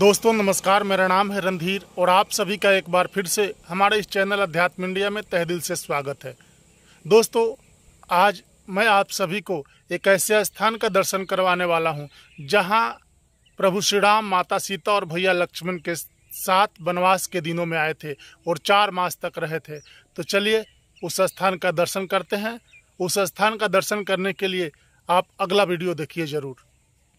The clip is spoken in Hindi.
दोस्तों नमस्कार मेरा नाम है रणधीर और आप सभी का एक बार फिर से हमारे इस चैनल अध्यात्म इंडिया में तहदिल से स्वागत है दोस्तों आज मैं आप सभी को एक ऐसे स्थान का दर्शन करवाने वाला हूं जहां प्रभु श्री राम माता सीता और भैया लक्ष्मण के साथ वनवास के दिनों में आए थे और चार मास तक रहे थे तो चलिए उस स्थान का दर्शन करते हैं उस स्थान का दर्शन करने के लिए आप अगला वीडियो देखिए ज़रूर